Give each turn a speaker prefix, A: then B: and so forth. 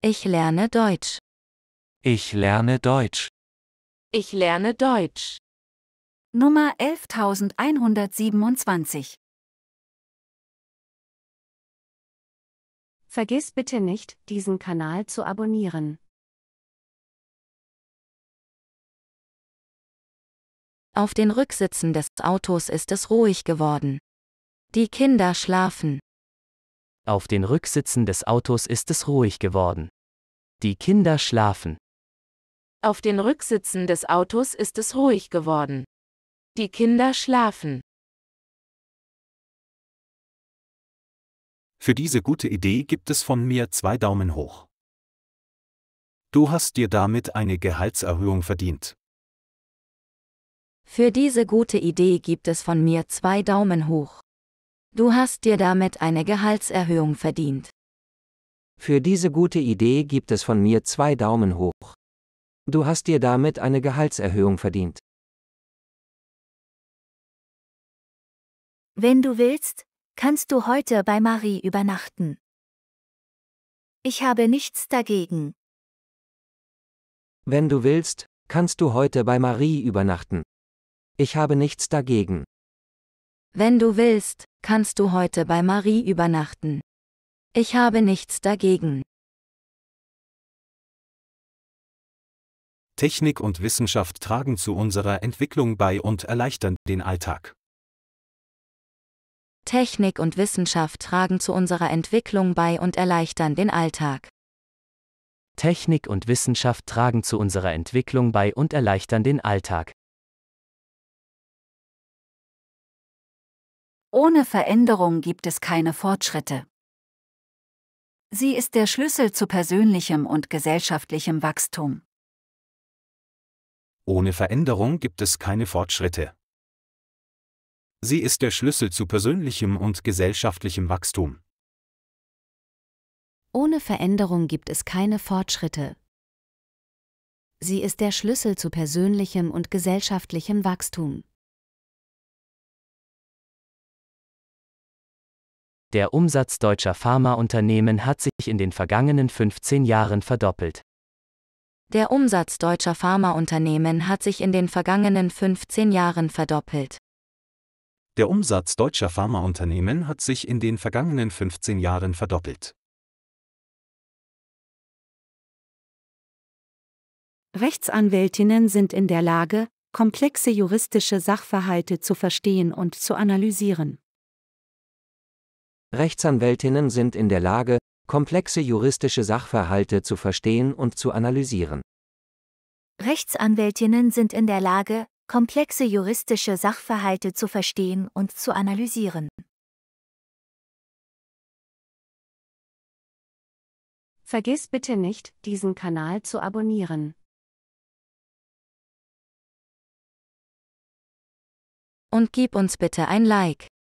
A: Ich lerne Deutsch.
B: Ich lerne Deutsch.
A: Ich lerne Deutsch. Nummer 11127. Vergiss bitte nicht, diesen Kanal zu abonnieren. Auf
C: den Rücksitzen des Autos ist es ruhig geworden. Die Kinder schlafen.
B: Auf den Rücksitzen des Autos ist es ruhig geworden. Die Kinder schlafen.
C: Auf den Rücksitzen des Autos ist es ruhig geworden.
A: Die Kinder schlafen.
D: Für diese gute Idee gibt es von mir zwei Daumen hoch. Du hast dir damit eine Gehaltserhöhung verdient.
C: Für diese gute Idee gibt es von mir zwei Daumen hoch. Du hast dir damit eine Gehaltserhöhung verdient.
B: Für diese gute Idee gibt es von mir zwei Daumen hoch. Du hast dir damit eine Gehaltserhöhung verdient.
A: Wenn du willst, kannst du heute bei Marie übernachten. Ich habe nichts dagegen.
B: Wenn du willst, kannst du heute bei Marie übernachten. Ich habe nichts dagegen.
A: Wenn du willst, kannst du heute bei Marie übernachten. Ich habe nichts dagegen.
D: Technik und Wissenschaft tragen zu unserer Entwicklung bei und erleichtern den Alltag.
C: Technik und Wissenschaft tragen zu unserer Entwicklung bei und erleichtern den Alltag.
B: Technik und Wissenschaft tragen zu unserer Entwicklung bei und erleichtern den Alltag.
A: Ohne Veränderung gibt es keine Fortschritte. Sie ist der Schlüssel zu persönlichem und gesellschaftlichem Wachstum.
D: Ohne Veränderung gibt es keine Fortschritte. Sie ist der Schlüssel zu persönlichem und gesellschaftlichem Wachstum.
C: Ohne Veränderung gibt es keine Fortschritte. Sie ist der Schlüssel zu persönlichem und gesellschaftlichem Wachstum.
B: Der Umsatz deutscher Pharmaunternehmen hat sich in den vergangenen 15 Jahren verdoppelt.
C: Der Umsatz deutscher Pharmaunternehmen hat sich in den vergangenen 15 Jahren verdoppelt.
D: Der Umsatz deutscher Pharmaunternehmen hat sich in den vergangenen 15 Jahren verdoppelt.
C: Rechtsanwältinnen sind in der Lage, komplexe juristische Sachverhalte zu verstehen und zu analysieren.
B: Rechtsanwältinnen sind in der Lage, komplexe juristische Sachverhalte zu verstehen und zu analysieren.
C: Rechtsanwältinnen sind in der Lage, komplexe juristische Sachverhalte zu verstehen und zu analysieren.
A: Vergiss bitte nicht, diesen Kanal zu abonnieren. Und gib uns bitte ein Like.